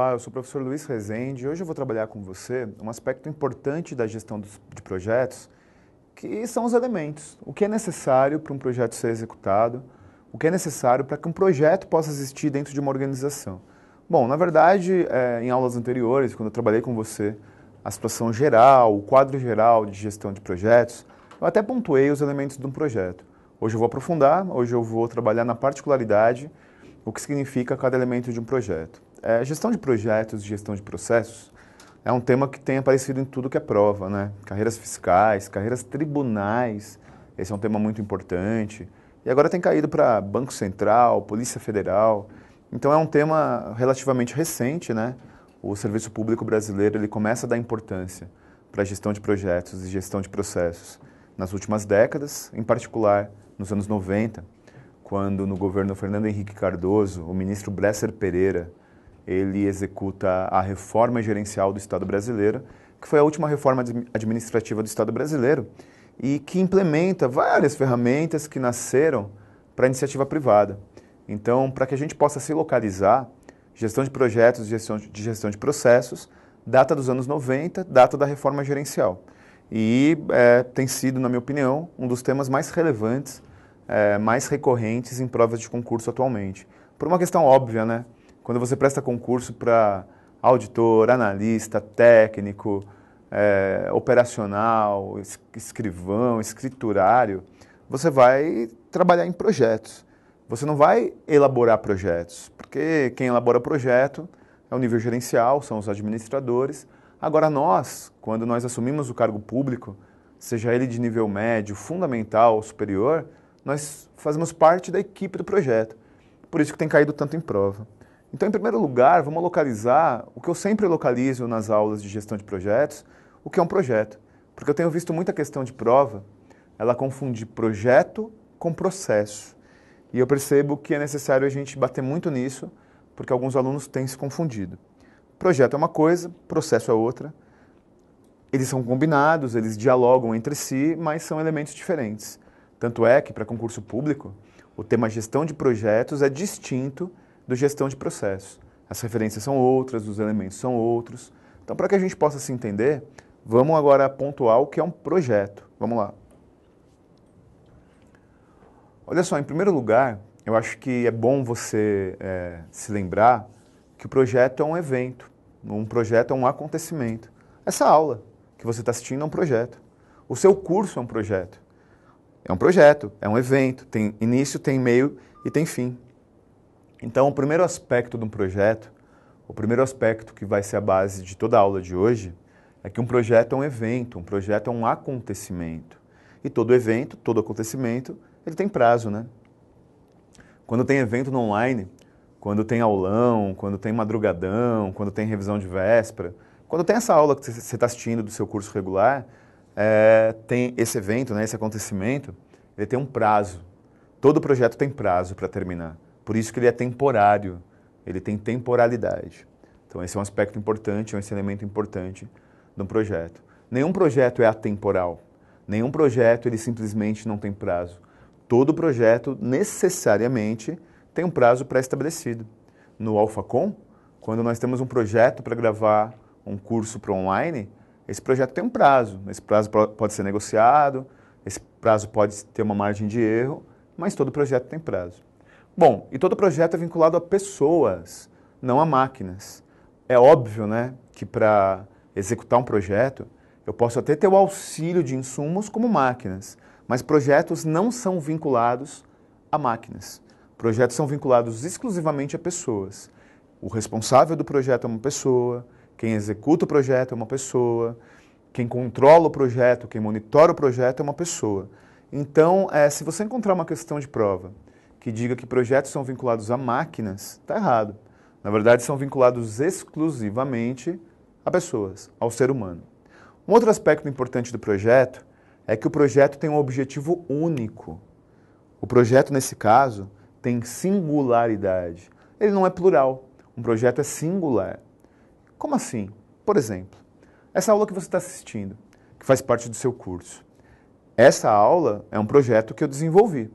Olá, eu sou o professor Luiz Rezende e hoje eu vou trabalhar com você um aspecto importante da gestão de projetos, que são os elementos. O que é necessário para um projeto ser executado, o que é necessário para que um projeto possa existir dentro de uma organização. Bom, na verdade, é, em aulas anteriores, quando eu trabalhei com você, a situação geral, o quadro geral de gestão de projetos, eu até pontuei os elementos de um projeto. Hoje eu vou aprofundar, hoje eu vou trabalhar na particularidade, o que significa cada elemento de um projeto. É, gestão de projetos, gestão de processos, é um tema que tem aparecido em tudo que é prova, né? Carreiras fiscais, carreiras tribunais, esse é um tema muito importante. E agora tem caído para Banco Central, Polícia Federal. Então é um tema relativamente recente, né? O serviço público brasileiro ele começa a dar importância para a gestão de projetos e gestão de processos nas últimas décadas, em particular nos anos 90, quando no governo Fernando Henrique Cardoso, o ministro Bresser Pereira ele executa a reforma gerencial do Estado brasileiro, que foi a última reforma administrativa do Estado brasileiro e que implementa várias ferramentas que nasceram para a iniciativa privada. Então, para que a gente possa se localizar, gestão de projetos, gestão de, gestão de processos, data dos anos 90, data da reforma gerencial. E é, tem sido, na minha opinião, um dos temas mais relevantes, é, mais recorrentes em provas de concurso atualmente. Por uma questão óbvia, né? Quando você presta concurso para auditor, analista, técnico, é, operacional, escrivão, escriturário, você vai trabalhar em projetos. Você não vai elaborar projetos, porque quem elabora projeto é o nível gerencial, são os administradores. Agora, nós, quando nós assumimos o cargo público, seja ele de nível médio, fundamental ou superior, nós fazemos parte da equipe do projeto. Por isso que tem caído tanto em prova. Então, em primeiro lugar, vamos localizar o que eu sempre localizo nas aulas de gestão de projetos, o que é um projeto. Porque eu tenho visto muita questão de prova, ela confunde projeto com processo. E eu percebo que é necessário a gente bater muito nisso, porque alguns alunos têm se confundido. Projeto é uma coisa, processo é outra. Eles são combinados, eles dialogam entre si, mas são elementos diferentes. Tanto é que, para concurso público, o tema gestão de projetos é distinto do gestão de processos. As referências são outras, os elementos são outros. Então, para que a gente possa se entender, vamos agora pontuar o que é um projeto. Vamos lá. Olha só, em primeiro lugar, eu acho que é bom você é, se lembrar que o projeto é um evento, um projeto é um acontecimento. Essa aula que você está assistindo é um projeto. O seu curso é um projeto. É um projeto, é um evento, tem início, tem meio e tem fim. Então, o primeiro aspecto de um projeto, o primeiro aspecto que vai ser a base de toda a aula de hoje, é que um projeto é um evento, um projeto é um acontecimento. E todo evento, todo acontecimento, ele tem prazo, né? Quando tem evento no online, quando tem aulão, quando tem madrugadão, quando tem revisão de véspera, quando tem essa aula que você está assistindo do seu curso regular, é, tem esse evento, né, esse acontecimento, ele tem um prazo. Todo projeto tem prazo para terminar. Por isso que ele é temporário, ele tem temporalidade. Então esse é um aspecto importante, esse é elemento importante do projeto. Nenhum projeto é atemporal. Nenhum projeto ele simplesmente não tem prazo. Todo projeto necessariamente tem um prazo pré-estabelecido. No AlphaCom, quando nós temos um projeto para gravar um curso para online, esse projeto tem um prazo. Esse prazo pode ser negociado, esse prazo pode ter uma margem de erro, mas todo projeto tem prazo. Bom, e todo projeto é vinculado a pessoas, não a máquinas. É óbvio, né, que para executar um projeto, eu posso até ter o auxílio de insumos como máquinas, mas projetos não são vinculados a máquinas. Projetos são vinculados exclusivamente a pessoas. O responsável do projeto é uma pessoa, quem executa o projeto é uma pessoa, quem controla o projeto, quem monitora o projeto é uma pessoa. Então, é, se você encontrar uma questão de prova que diga que projetos são vinculados a máquinas, está errado. Na verdade, são vinculados exclusivamente a pessoas, ao ser humano. Um outro aspecto importante do projeto é que o projeto tem um objetivo único. O projeto, nesse caso, tem singularidade. Ele não é plural. Um projeto é singular. Como assim? Por exemplo, essa aula que você está assistindo, que faz parte do seu curso. Essa aula é um projeto que eu desenvolvi.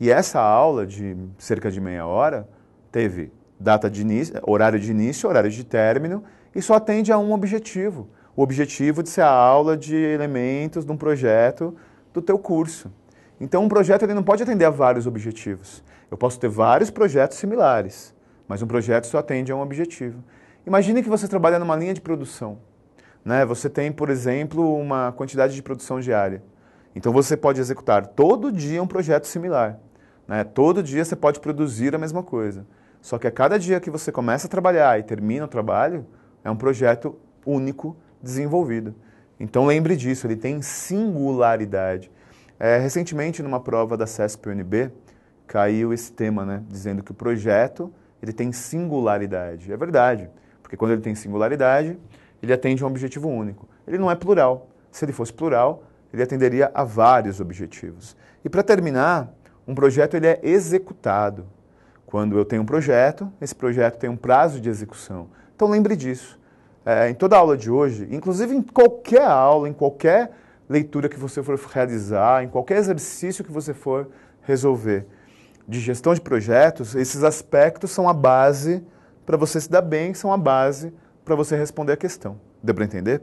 E essa aula de cerca de meia hora teve data de início, horário de início, horário de término e só atende a um objetivo. O objetivo de ser a aula de elementos de um projeto do teu curso. Então, um projeto ele não pode atender a vários objetivos. Eu posso ter vários projetos similares, mas um projeto só atende a um objetivo. Imagine que você trabalha numa linha de produção. Né? Você tem, por exemplo, uma quantidade de produção diária. Então, você pode executar todo dia um projeto similar. Né? Todo dia você pode produzir a mesma coisa. Só que a cada dia que você começa a trabalhar e termina o trabalho, é um projeto único desenvolvido. Então lembre disso, ele tem singularidade. É, recentemente, numa prova da CESP-UNB, caiu esse tema, né? dizendo que o projeto ele tem singularidade. É verdade, porque quando ele tem singularidade, ele atende a um objetivo único. Ele não é plural. Se ele fosse plural, ele atenderia a vários objetivos. E para terminar, um projeto ele é executado. Quando eu tenho um projeto, esse projeto tem um prazo de execução. Então lembre disso. É, em toda aula de hoje, inclusive em qualquer aula, em qualquer leitura que você for realizar, em qualquer exercício que você for resolver de gestão de projetos, esses aspectos são a base para você se dar bem, são a base para você responder a questão. Deu para entender?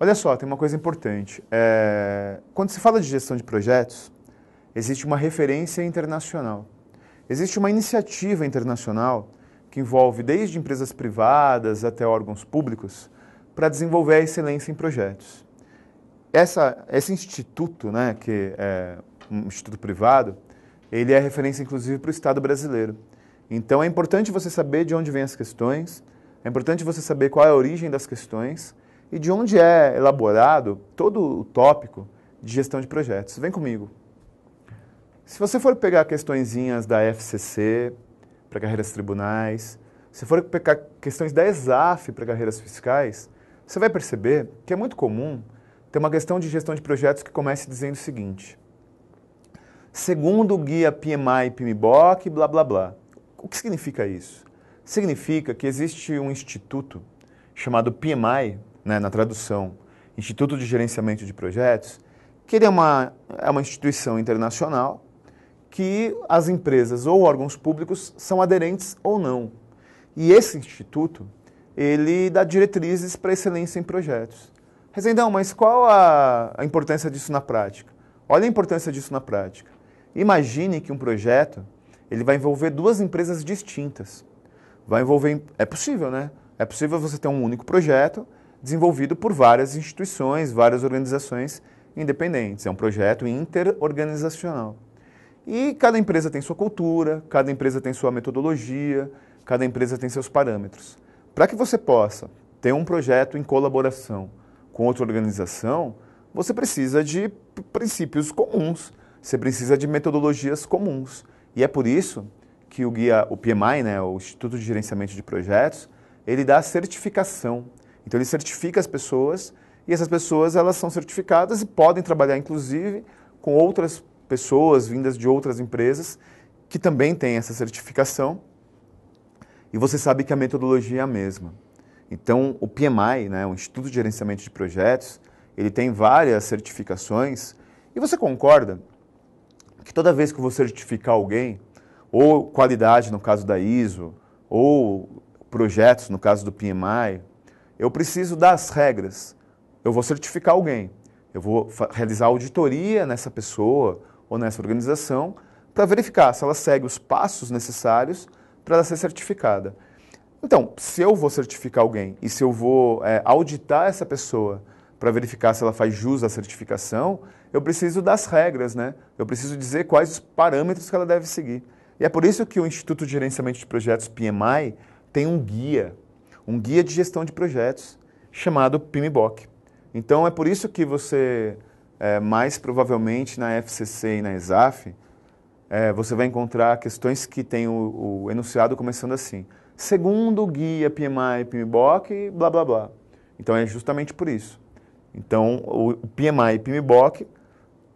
Olha só, tem uma coisa importante. É... Quando se fala de gestão de projetos, existe uma referência internacional. Existe uma iniciativa internacional que envolve desde empresas privadas até órgãos públicos para desenvolver a excelência em projetos. Essa, esse instituto, né, que é um instituto privado, ele é referência inclusive para o Estado brasileiro. Então é importante você saber de onde vêm as questões, é importante você saber qual é a origem das questões e de onde é elaborado todo o tópico de gestão de projetos. Vem comigo. Se você for pegar questõezinhas da FCC para carreiras tribunais, se for pegar questões da ESAF para carreiras fiscais, você vai perceber que é muito comum ter uma questão de gestão de projetos que comece dizendo o seguinte: segundo o guia PMI PMBOK, blá blá blá. O que significa isso? Significa que existe um instituto chamado PMI, né, na tradução, Instituto de Gerenciamento de Projetos, que ele é uma, é uma instituição internacional que as empresas ou órgãos públicos são aderentes ou não. E esse instituto, ele dá diretrizes para excelência em projetos. Rezendão, mas qual a, a importância disso na prática? Olha a importância disso na prática. Imagine que um projeto, ele vai envolver duas empresas distintas. Vai envolver, é possível, né? É possível você ter um único projeto desenvolvido por várias instituições, várias organizações independentes. É um projeto interorganizacional. E cada empresa tem sua cultura, cada empresa tem sua metodologia, cada empresa tem seus parâmetros. Para que você possa ter um projeto em colaboração com outra organização, você precisa de princípios comuns, você precisa de metodologias comuns. E é por isso que o guia, o PMI, né, o Instituto de Gerenciamento de Projetos, ele dá certificação. Então ele certifica as pessoas e essas pessoas elas são certificadas e podem trabalhar inclusive com outras pessoas vindas de outras empresas que também têm essa certificação. E você sabe que a metodologia é a mesma. Então, o PMI, né, o Instituto de Gerenciamento de Projetos, ele tem várias certificações. E você concorda que toda vez que você certificar alguém, ou qualidade no caso da ISO, ou projetos no caso do PMI, eu preciso das regras. Eu vou certificar alguém, eu vou realizar auditoria nessa pessoa, ou nessa organização para verificar se ela segue os passos necessários para ela ser certificada. Então, se eu vou certificar alguém e se eu vou é, auditar essa pessoa para verificar se ela faz jus à certificação, eu preciso das regras, né? Eu preciso dizer quais os parâmetros que ela deve seguir. E é por isso que o Instituto de Gerenciamento de Projetos PMI tem um guia, um guia de gestão de projetos chamado PMBOK. Então é por isso que você é, mais provavelmente na FCC e na ESAF, é, você vai encontrar questões que têm o, o, enunciado começando assim. Segundo guia PMI e PMBOK, blá blá blá. Então é justamente por isso. Então o, o PMI e PMBOK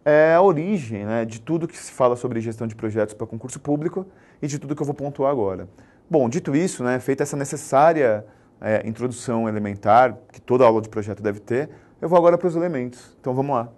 é a origem né, de tudo que se fala sobre gestão de projetos para concurso público e de tudo que eu vou pontuar agora. Bom, dito isso, né, feita essa necessária é, introdução elementar que toda aula de projeto deve ter, eu vou agora para os elementos. Então vamos lá.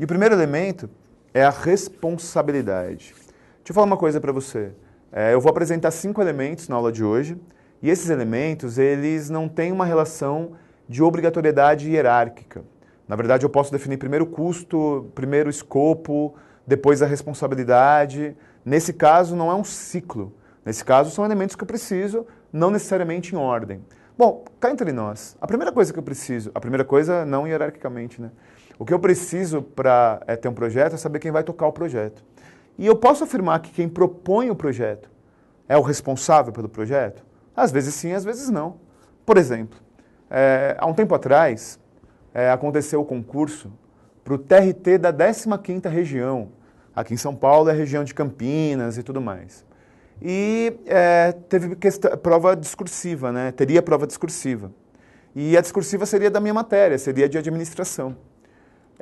E o primeiro elemento é a responsabilidade. Deixa eu falar uma coisa para você. É, eu vou apresentar cinco elementos na aula de hoje, e esses elementos, eles não têm uma relação de obrigatoriedade hierárquica. Na verdade, eu posso definir primeiro o custo, primeiro o escopo, depois a responsabilidade. Nesse caso, não é um ciclo. Nesse caso, são elementos que eu preciso, não necessariamente em ordem. Bom, cá entre nós, a primeira coisa que eu preciso, a primeira coisa não hierarquicamente, né? O que eu preciso para é, eh, ter um projeto é saber quem vai tocar o projeto. E eu posso afirmar que quem propõe o projeto é o responsável pelo projeto? Às vezes sim, às vezes não. Por exemplo, é, há um tempo atrás é, aconteceu o concurso para o TRT da 15ª região. Aqui em São Paulo é a região de Campinas e tudo mais. E é, teve questão, prova discursiva, né? Teria prova discursiva. E a discursiva seria da minha matéria, seria de administração.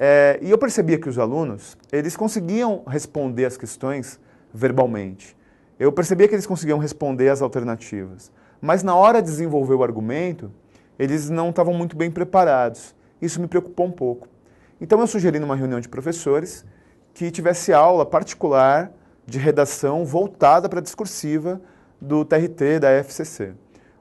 É, e eu percebia que os alunos, eles conseguiam responder as questões verbalmente. Eu percebia que eles conseguiam responder as alternativas. Mas na hora de desenvolver o argumento, eles não estavam muito bem preparados. Isso me preocupou um pouco. Então eu sugeri numa reunião de professores que tivesse aula particular de redação voltada para a discursiva do TRT, da FCC.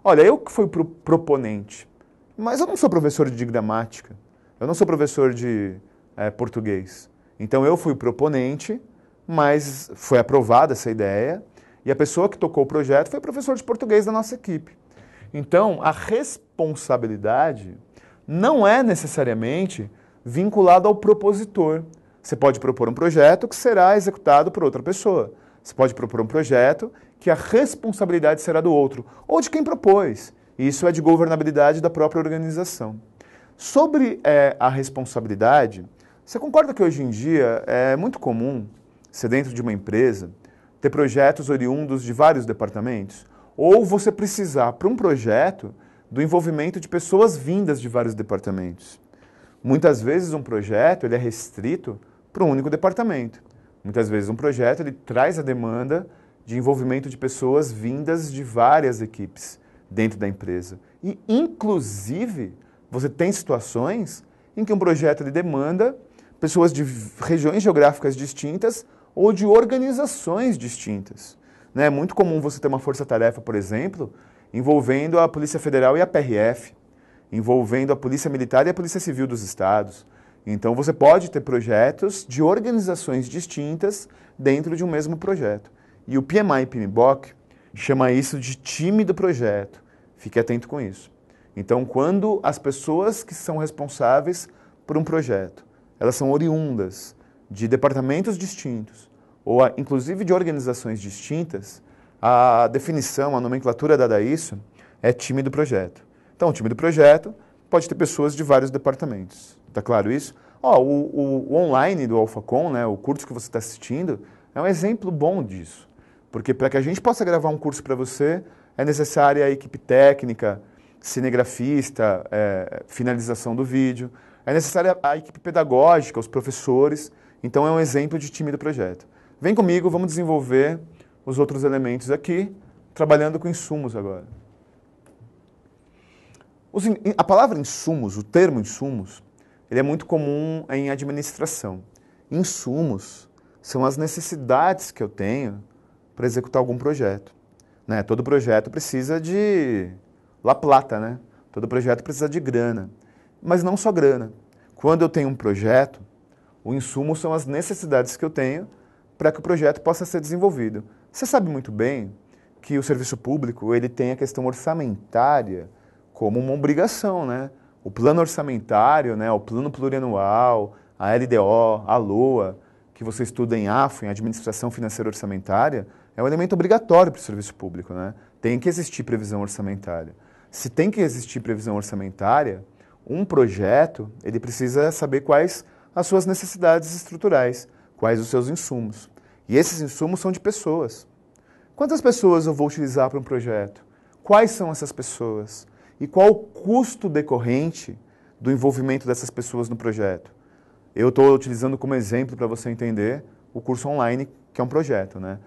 Olha, eu que fui pro proponente, mas eu não sou professor de gramática. Eu não sou professor de é, português. Então eu fui proponente, mas foi aprovada essa ideia e a pessoa que tocou o projeto foi professor de português da nossa equipe. Então a responsabilidade não é necessariamente vinculada ao propositor. Você pode propor um projeto que será executado por outra pessoa. Você pode propor um projeto que a responsabilidade será do outro ou de quem propôs. Isso é de governabilidade da própria organização. Sobre é, a responsabilidade, você concorda que hoje em dia é muito comum ser dentro de uma empresa ter projetos oriundos de vários departamentos? Ou você precisar, para um projeto, do envolvimento de pessoas vindas de vários departamentos? Muitas vezes um projeto ele é restrito para um único departamento. Muitas vezes um projeto ele traz a demanda de envolvimento de pessoas vindas de várias equipes dentro da empresa. E, inclusive, você tem situações em que um projeto ele demanda pessoas de regiões geográficas distintas ou de organizações distintas. Né? É muito comum você ter uma força-tarefa, por exemplo, envolvendo a Polícia Federal e a PRF, envolvendo a Polícia Militar e a Polícia Civil dos Estados. Então você pode ter projetos de organizações distintas dentro de um mesmo projeto. E o PMI e PMBOK chama isso de time do projeto. Fique atento com isso. Então, quando as pessoas que são responsáveis por um projeto, elas são oriundas de departamentos distintos, ou ah, inclusive de organizações distintas, a definição, a nomenclatura dada a isso é time do projeto. Então, o time do projeto pode ter pessoas de vários departamentos. Está claro isso? Oh, o, o, online do AlphaCon, né, o curso que você está assistindo, é um exemplo bom disso. Porque para que a gente possa gravar um curso para você, é necessária a equipe técnica, cinegrafista, é, finalização do vídeo. É necessária a equipe pedagógica, os professores. Então é um exemplo de time do projeto. Vem comigo, vamos desenvolver os outros elementos aqui, trabalhando com insumos agora. In, a palavra insumos, o termo insumos, ele é muito comum em administração. Insumos são as necessidades que eu tenho para executar algum projeto. Né? Todo projeto precisa de La Plata, né? Todo projeto precisa de grana, mas não só grana. Quando eu tenho um projeto, o insumo são as necessidades que eu tenho para que o projeto possa ser desenvolvido. Você sabe muito bem que o serviço público ele tem a questão orçamentária como uma obrigação, né? O plano orçamentário, né? O plano plurianual, a LDO, a LOA, que você estuda em AFO, em Administração Financeira Orçamentária, é um elemento obrigatório para o serviço público, né? Tem que existir previsão orçamentária se tem que existir previsão orçamentária, um projeto ele precisa saber quais as suas necessidades estruturais, quais os seus insumos. E esses insumos são de pessoas. Quantas pessoas eu vou utilizar para um projeto? Quais são essas pessoas? E qual o custo decorrente do envolvimento dessas pessoas no projeto? Eu estou utilizando como exemplo para você entender o curso online, que é um projeto. Né?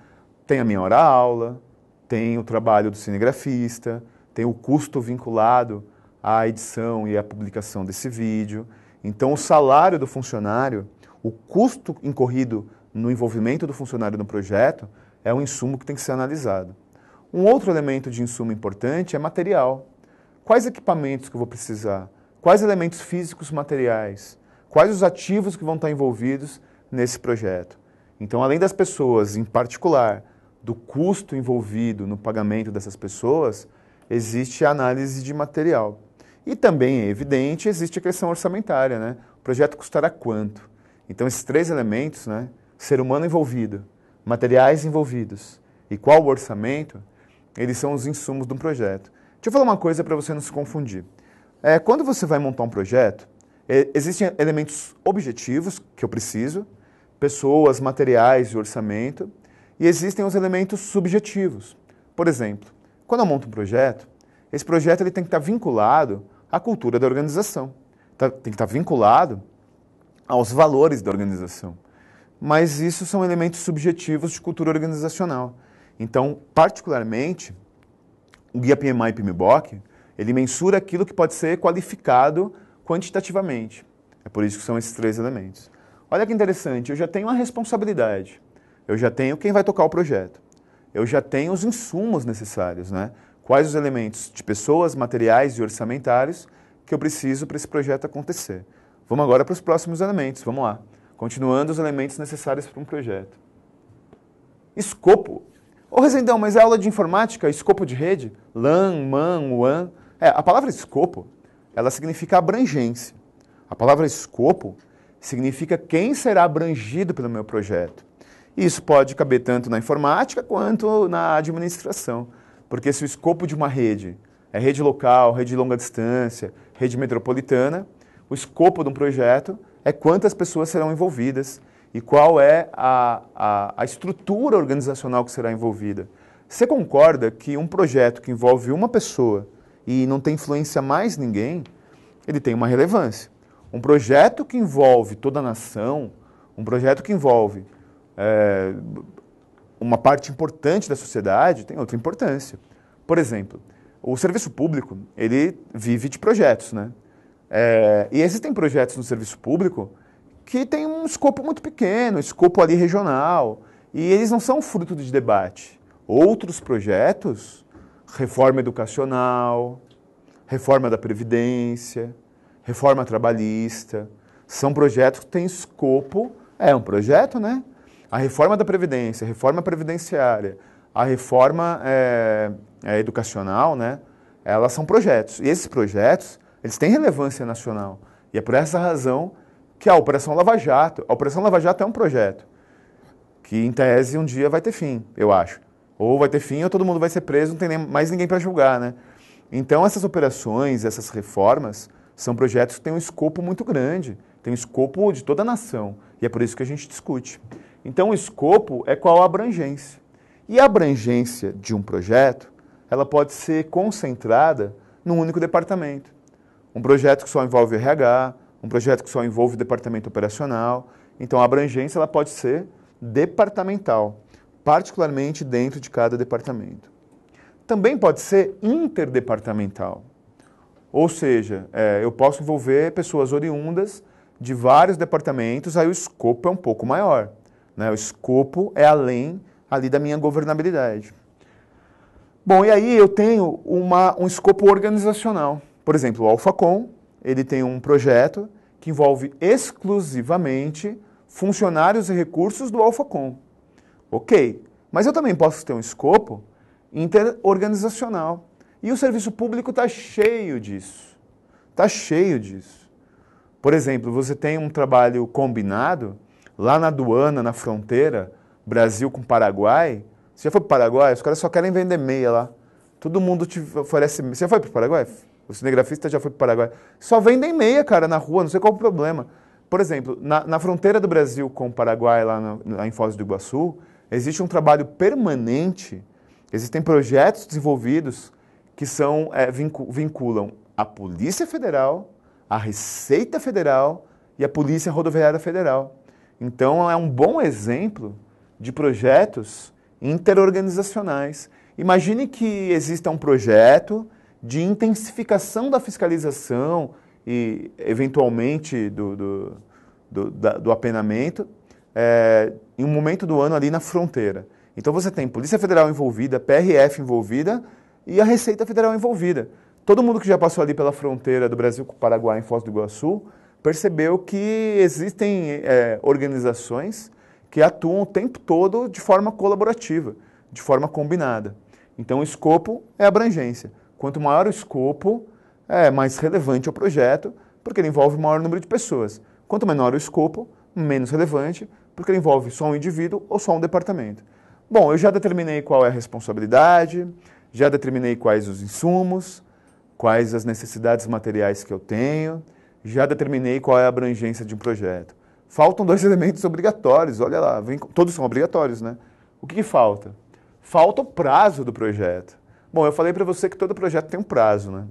Tem a minha hora-aula, tem o trabalho do cinegrafista, tem o custo vinculado à edição e à publicação desse vídeo. Então, o salário do funcionário, o custo incorrido no envolvimento do funcionário no projeto, é um insumo que tem que ser analisado. Um outro elemento de insumo importante é material. Quais equipamentos que eu vou precisar? Quais elementos físicos materiais? Quais os ativos que vão estar envolvidos nesse projeto? Então, além das pessoas em particular, do custo envolvido no pagamento dessas pessoas, existe a análise de material. E também é evidente, existe a questão orçamentária, né? O projeto custará quanto? Então, esses três elementos, né? Ser humano envolvido, materiais envolvidos e qual o orçamento, eles são os insumos de um projeto. Deixa eu falar uma coisa para você não se confundir. É, quando você vai montar um projeto, é, existem elementos objetivos que eu preciso, pessoas, materiais e orçamento, e existem os elementos subjetivos. Por exemplo, quando eu monto um projeto, esse projeto ele tem que estar vinculado à cultura da organização, tá, tem que estar vinculado aos valores da organização. Mas isso são elementos subjetivos de cultura organizacional. Então, particularmente, o guia PMI e PMBOK, ele mensura aquilo que pode ser qualificado quantitativamente. É por isso que são esses três elementos. Olha que interessante, eu já tenho a responsabilidade, eu já tenho quem vai tocar o projeto eu já tenho os insumos necessários, né? Quais os elementos de pessoas, materiais e orçamentários que eu preciso para esse projeto acontecer? Vamos agora para os próximos elementos, vamos lá. Continuando os elementos necessários para um projeto. Escopo. Ô, Rezendão, mas é aula de informática, escopo de rede? LAN, MAN, WAN. É, a palavra escopo, ela significa abrangência. A palavra escopo significa quem será abrangido pelo meu projeto. Isso pode caber tanto na informática quanto na administração, porque se o escopo de uma rede é rede local, rede de longa distância, rede metropolitana, o escopo de um projeto é quantas pessoas serão envolvidas e qual é a, a, a estrutura organizacional que será envolvida. Você concorda que um projeto que envolve uma pessoa e não tem influência mais ninguém, ele tem uma relevância. Um projeto que envolve toda a nação, um projeto que envolve é, uma parte importante da sociedade tem outra importância. Por exemplo, o serviço público ele vive de projetos, né? É, e existem projetos no serviço público que têm um escopo muito pequeno, um escopo ali regional, e eles não são fruto de debate. Outros projetos, reforma educacional, reforma da previdência, reforma trabalhista, são projetos que têm escopo, é um projeto, né? a reforma da Previdência, a reforma previdenciária, a reforma é, é, educacional, né, elas são projetos. E esses projetos, eles têm relevância nacional. E é por essa razão que a Operação Lava Jato, a Operação Lava Jato é um projeto que, em tese, um dia vai ter fim, eu acho. Ou vai ter fim ou todo mundo vai ser preso, não tem nem, mais ninguém para julgar, né? Então, essas operações, essas reformas, são projetos que têm um escopo muito grande, têm um escopo de toda a nação. E é por isso que a gente discute. Então, o escopo é qual a abrangência. E a abrangência de um projeto, ela pode ser concentrada num único departamento. Um projeto que só envolve RH, um projeto que só envolve departamento operacional. Então, a abrangência ela pode ser departamental, particularmente dentro de cada departamento. Também pode ser interdepartamental, ou seja, é, eu posso envolver pessoas oriundas de vários departamentos, aí o escopo é um pouco maior. Né? O escopo é além ali da minha governabilidade. Bom, e aí eu tenho uma, um escopo organizacional. Por exemplo, o Alphacom, ele tem um projeto que envolve exclusivamente funcionários e recursos do Alphacom. Ok, mas eu também posso ter um escopo interorganizacional. E o serviço público está cheio disso. Está cheio disso. Por exemplo, você tem um trabalho combinado Lá na aduana, na fronteira, Brasil com Paraguai, você já foi para o Paraguai? Os caras só querem vender meia lá. Todo mundo te oferece. Você já foi para o Paraguai? O cinegrafista já foi para o Paraguai. Só vendem meia, cara, na rua, não sei qual é o problema. Por exemplo, na, na fronteira do Brasil com o Paraguai, lá, no, lá em Foz do Iguaçu, existe um trabalho permanente, existem projetos desenvolvidos que são, é, vinculam a Polícia Federal, a Receita Federal e a Polícia Rodoviária Federal. Então, é um bom exemplo de projetos interorganizacionais. Imagine que exista um projeto de intensificação da fiscalização e, eventualmente, do, do, do, da, do apenamento é, em um momento do ano ali na fronteira. Então, você tem Polícia Federal envolvida, PRF envolvida e a Receita Federal envolvida. Todo mundo que já passou ali pela fronteira do Brasil com o Paraguai em Foz do Iguaçu percebeu que existem é, organizações que atuam o tempo todo de forma colaborativa, de forma combinada. Então, o escopo é abrangência. Quanto maior o escopo, é mais relevante o projeto, porque ele envolve o maior número de pessoas. Quanto menor o escopo, menos relevante, porque ele envolve só um indivíduo ou só um departamento. Bom, eu já determinei qual é a responsabilidade, já determinei quais os insumos, quais as necessidades materiais que eu tenho, já determinei qual é a abrangência de um projeto. Faltam dois elementos obrigatórios, olha lá, vem, todos são obrigatórios, né? O que, que falta? Falta o prazo do projeto. Bom, eu falei para você que todo projeto tem um prazo, né?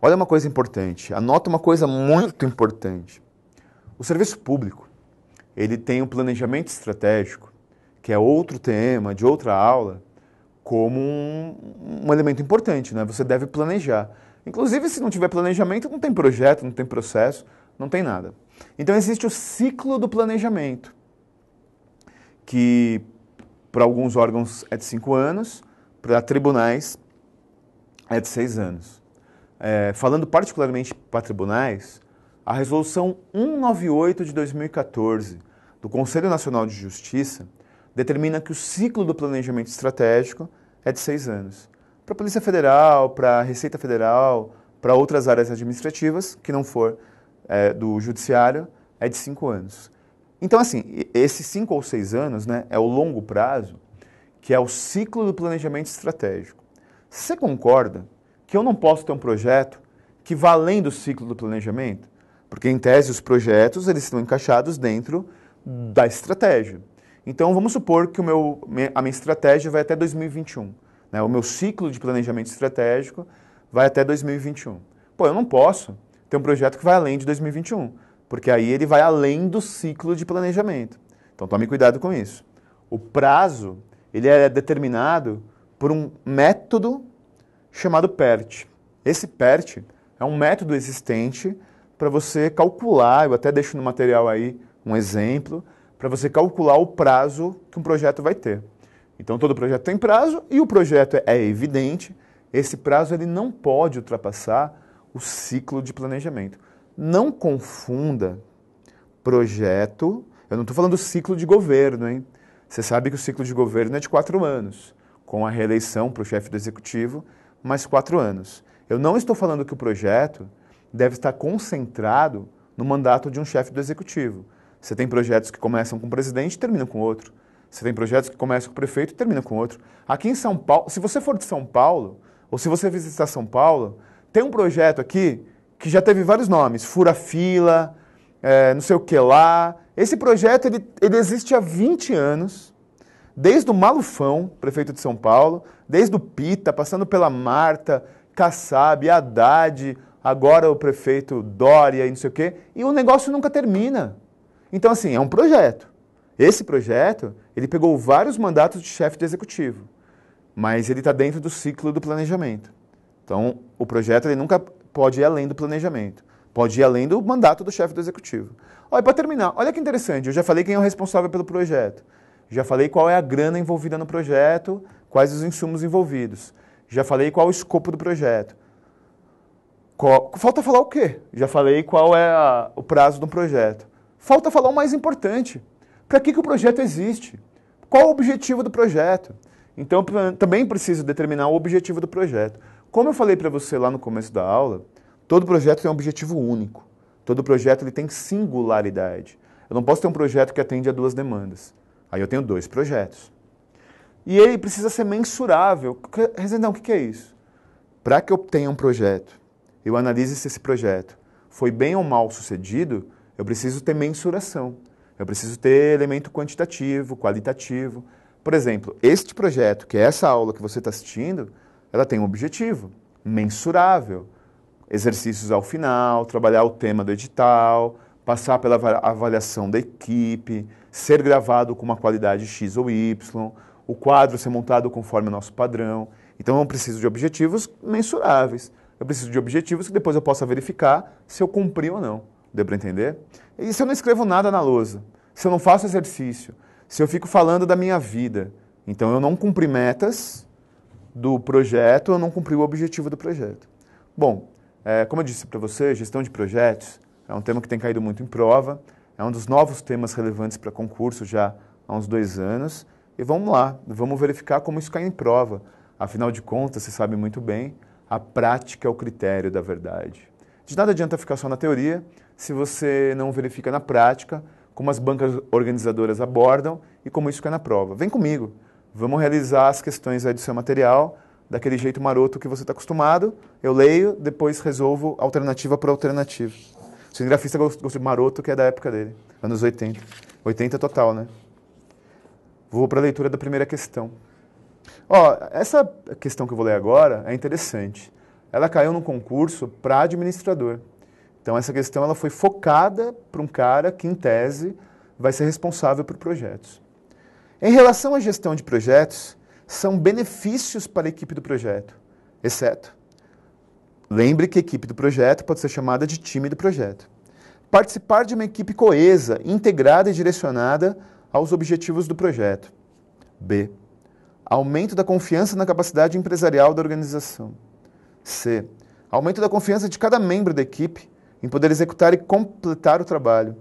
Olha uma coisa importante, anota uma coisa muito importante. O serviço público, ele tem um planejamento estratégico, que é outro tema de outra aula, como um, um elemento importante, né? Você deve planejar. Inclusive, se não tiver planejamento, não tem projeto, não tem processo, não tem nada. Então, existe o ciclo do planejamento, que para alguns órgãos é de cinco anos, para tribunais é de seis anos. É, falando particularmente para tribunais, a Resolução 198 de 2014 do Conselho Nacional de Justiça determina que o ciclo do planejamento estratégico é de seis anos para a Polícia Federal, para a Receita Federal, para outras áreas administrativas, que não for é, do Judiciário, é de cinco anos. Então, assim, esses cinco ou seis anos né, é o longo prazo, que é o ciclo do planejamento estratégico. Você concorda que eu não posso ter um projeto que vá além do ciclo do planejamento? Porque, em tese, os projetos eles estão encaixados dentro da estratégia. Então, vamos supor que o meu, a minha estratégia vai até 2021. Né? O meu ciclo de planejamento estratégico vai até 2021. Pô, eu não posso ter um projeto que vai além de 2021, porque aí ele vai além do ciclo de planejamento. Então tome cuidado com isso. O prazo, ele é determinado por um método chamado PERT. Esse PERT é um método existente para você calcular, eu até deixo no material aí um exemplo, para você calcular o prazo que um projeto vai ter. Então todo projeto tem prazo e o projeto é, evidente, esse prazo ele não pode ultrapassar o ciclo de planejamento. Não confunda projeto, eu não estou falando ciclo de governo, hein? Você sabe que o ciclo de governo é de quatro anos, com a reeleição para o chefe do executivo, mais quatro anos. Eu não estou falando que o projeto deve estar concentrado no mandato de um chefe do executivo. Você tem projetos que começam com o presidente e terminam com outro. Você tem projetos que começam com o prefeito e terminam com outro. Aqui em São Paulo, se você for de São Paulo, ou se você visitar São Paulo, tem um projeto aqui que já teve vários nomes, Fura Fila, é, não sei o que lá. Esse projeto ele, ele existe há 20 anos, desde o Malufão, prefeito de São Paulo, desde o Pita, passando pela Marta, Kassab, Haddad, agora o prefeito Dória e não sei o quê, e o negócio nunca termina. Então, assim, é um projeto. Esse projeto, ele pegou vários mandatos de chefe de executivo, mas ele está dentro do ciclo do planejamento. Então, o projeto ele nunca pode ir além do planejamento, pode ir além do mandato do chefe do executivo. Olha, para terminar, olha que interessante, eu já falei quem é o responsável pelo projeto, já falei qual é a grana envolvida no projeto, quais os insumos envolvidos, já falei qual é o escopo do projeto. Qual... Falta falar o quê? Já falei qual é a... o prazo do projeto. Falta falar o mais importante, para que, que o projeto existe? Qual o objetivo do projeto? Então, também preciso determinar o objetivo do projeto. Como eu falei para você lá no começo da aula, todo projeto tem um objetivo único. Todo projeto ele tem singularidade. Eu não posso ter um projeto que atende a duas demandas. Aí eu tenho dois projetos. E ele precisa ser mensurável. Resendão, o que é isso? Para que eu tenha um projeto, eu analise se esse projeto foi bem ou mal sucedido, eu preciso ter mensuração. Eu preciso ter elemento quantitativo, qualitativo. Por exemplo, este projeto, que é essa aula que você está assistindo, ela tem um objetivo mensurável. Exercícios ao final, trabalhar o tema do edital, passar pela avaliação da equipe, ser gravado com uma qualidade X ou Y, o quadro ser montado conforme o nosso padrão. Então eu preciso de objetivos mensuráveis. Eu preciso de objetivos que depois eu possa verificar se eu cumpri ou não. Deu para entender? E se eu não escrevo nada na lousa? Se eu não faço exercício? Se eu fico falando da minha vida? Então eu não cumpri metas do projeto, eu não cumpri o objetivo do projeto. Bom, é, como eu disse para você, gestão de projetos é um tema que tem caído muito em prova, é um dos novos temas relevantes para concurso já há uns dois anos. E vamos lá, vamos verificar como isso cai em prova. Afinal de contas, você sabe muito bem, a prática é o critério da verdade. De nada adianta ficar só na teoria, se você não verifica na prática como as bancas organizadoras abordam e como isso fica na prova. Vem comigo, vamos realizar as questões aí do seu material daquele jeito maroto que você está acostumado. Eu leio, depois resolvo alternativa por alternativa. O cinegrafista gostou de maroto, que é da época dele, anos 80. 80 total, né? Vou para a leitura da primeira questão. Ó, essa questão que eu vou ler agora é interessante. Ela caiu num concurso para administrador. Então essa questão ela foi focada para um cara que, em tese, vai ser responsável por projetos. Em relação à gestão de projetos, são benefícios para a equipe do projeto, exceto. Lembre que a equipe do projeto pode ser chamada de time do projeto. Participar de uma equipe coesa, integrada e direcionada aos objetivos do projeto. B. Aumento da confiança na capacidade empresarial da organização. C. Aumento da confiança de cada membro da equipe em poder executar e completar o trabalho.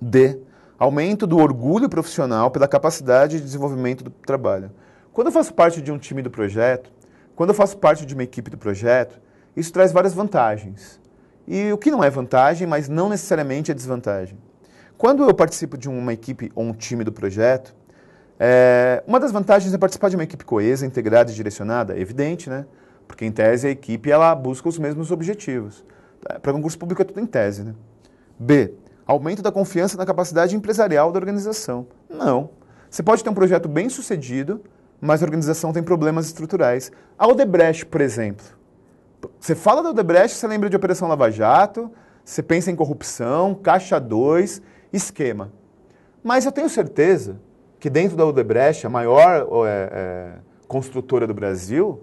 D. Aumento do orgulho profissional pela capacidade de desenvolvimento do trabalho. Quando eu faço parte de um time do projeto, quando eu faço parte de uma equipe do projeto, isso traz várias vantagens. E o que não é vantagem, mas não necessariamente é desvantagem. Quando eu participo de uma equipe ou um time do projeto, é, uma das vantagens é participar de uma equipe coesa, integrada e direcionada, é evidente, né? Porque em tese a equipe ela busca os mesmos objetivos. É, para concurso público é tudo em tese, né? B. Aumento da confiança na capacidade empresarial da organização. Não. Você pode ter um projeto bem sucedido, mas a organização tem problemas estruturais. A Odebrecht, por exemplo. Você fala da Odebrecht, você lembra de Operação Lava Jato, você pensa em corrupção, Caixa 2, esquema. Mas eu tenho certeza que dentro da Odebrecht, a maior é, é, construtora do Brasil,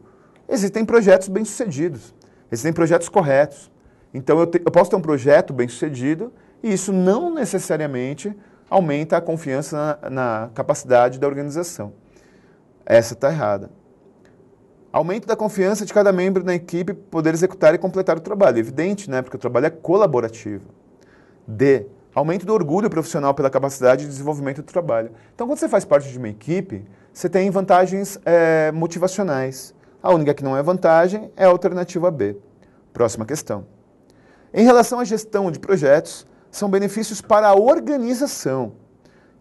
existem projetos bem-sucedidos, existem projetos corretos. Então eu, te, eu posso ter um projeto bem sucedido e isso não necessariamente aumenta a confiança na, na capacidade da organização. Essa está errada. Aumento da confiança de cada membro da equipe poder executar e completar o trabalho. Evidente, né? Porque o trabalho é colaborativo. D. Aumento do orgulho profissional pela capacidade de desenvolvimento do trabalho. Então, quando você faz parte de uma equipe, você tem vantagens é, motivacionais. A única que não é vantagem é a alternativa B. Próxima questão. Em relação à gestão de projetos, são benefícios para a organização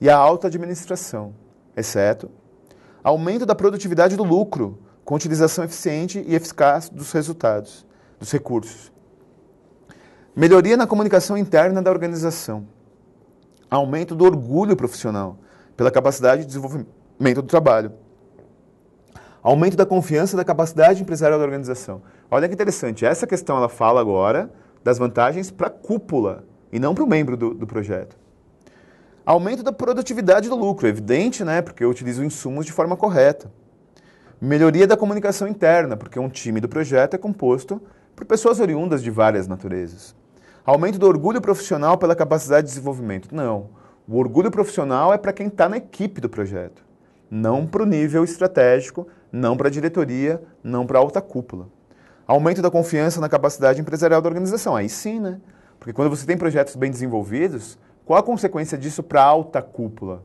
e a alta administração, exceto aumento da produtividade do lucro, com utilização eficiente e eficaz dos resultados, dos recursos. Melhoria na comunicação interna da organização. Aumento do orgulho profissional, pela capacidade de desenvolvimento do trabalho. Aumento da confiança da capacidade empresarial da organização. Olha que interessante, essa questão ela fala agora das vantagens para a cúpula e não para o membro do, do, projeto. Aumento da produtividade do lucro, evidente, né? Porque eu utilizo insumos de forma correta. Melhoria da comunicação interna, porque um time do projeto é composto por pessoas oriundas de várias naturezas. Aumento do orgulho profissional pela capacidade de desenvolvimento. Não. O orgulho profissional é para quem está na equipe do projeto, não para o nível estratégico, não para a diretoria, não para a alta cúpula. Aumento da confiança na capacidade empresarial da organização. Aí sim, né? Porque quando você tem projetos bem desenvolvidos, qual a consequência disso para a alta cúpula?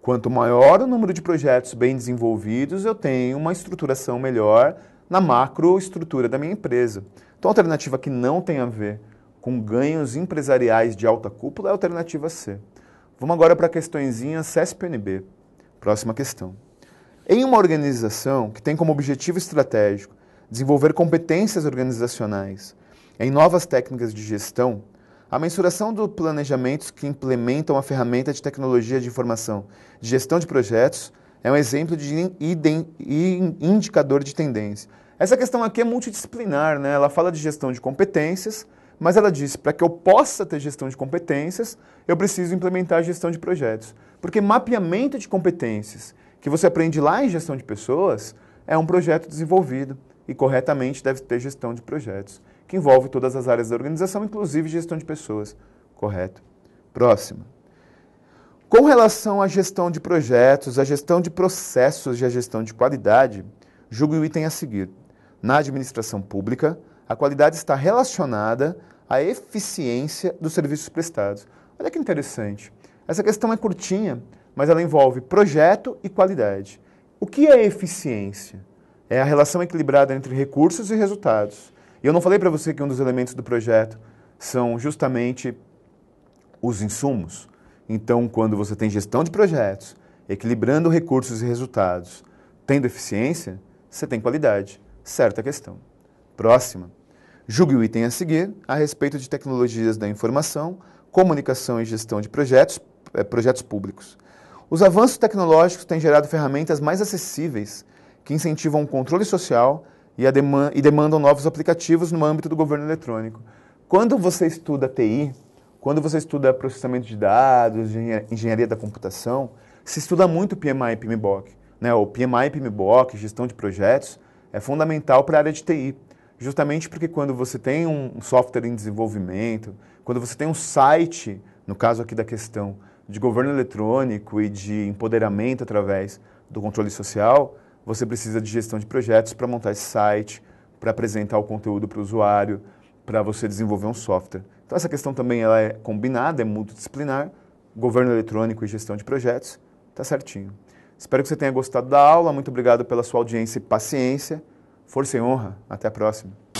Quanto maior o número de projetos bem desenvolvidos, eu tenho uma estruturação melhor na macroestrutura da minha empresa. Então, a alternativa que não tem a ver com ganhos empresariais de alta cúpula é a alternativa C. Vamos agora para a questãozinha cesp Próxima questão. Em uma organização que tem como objetivo estratégico desenvolver competências organizacionais em novas técnicas de gestão, a mensuração dos planejamentos que implementam a ferramenta de tecnologia de informação de gestão de projetos é um exemplo de indicador de tendência. Essa questão aqui é multidisciplinar, né? ela fala de gestão de competências, mas ela diz: para que eu possa ter gestão de competências, eu preciso implementar a gestão de projetos. Porque mapeamento de competências, que você aprende lá em gestão de pessoas, é um projeto desenvolvido e corretamente deve ter gestão de projetos, que envolve todas as áreas da organização, inclusive gestão de pessoas. Correto. Próxima. Com relação à gestão de projetos, à gestão de processos e à gestão de qualidade, julgue o item a seguir. Na administração pública, a qualidade está relacionada à eficiência dos serviços prestados. Olha que interessante. Essa questão é curtinha, mas ela envolve projeto e qualidade. O que é eficiência? é a relação equilibrada entre recursos e resultados. E eu não falei para você que um dos elementos do projeto são justamente os insumos. Então, quando você tem gestão de projetos, equilibrando recursos e resultados, tendo eficiência, você tem qualidade. Certa questão. Próxima. Julgue o item a seguir a respeito de tecnologias da informação, comunicação e gestão de projetos, eh, projetos públicos. Os avanços tecnológicos têm gerado ferramentas mais acessíveis que incentivam o controle social e, deman e demandam novos aplicativos no âmbito do governo eletrônico. Quando você estuda TI, quando você estuda processamento de dados, engenharia da computação, se estuda muito PMI e PMBOK. Né? O PMI e PMBOK, gestão de projetos, é fundamental para a área de TI. Justamente porque quando você tem um software em desenvolvimento, quando você tem um site, no caso aqui da questão de governo eletrônico e de empoderamento através do controle social, você precisa de gestão de projetos para montar esse site, para apresentar o conteúdo para o usuário, para você desenvolver um software. Então essa questão também ela é combinada, é multidisciplinar, governo eletrônico e gestão de projetos, tá certinho. Espero que você tenha gostado da aula, muito obrigado pela sua audiência e paciência. Força e honra, até a próxima.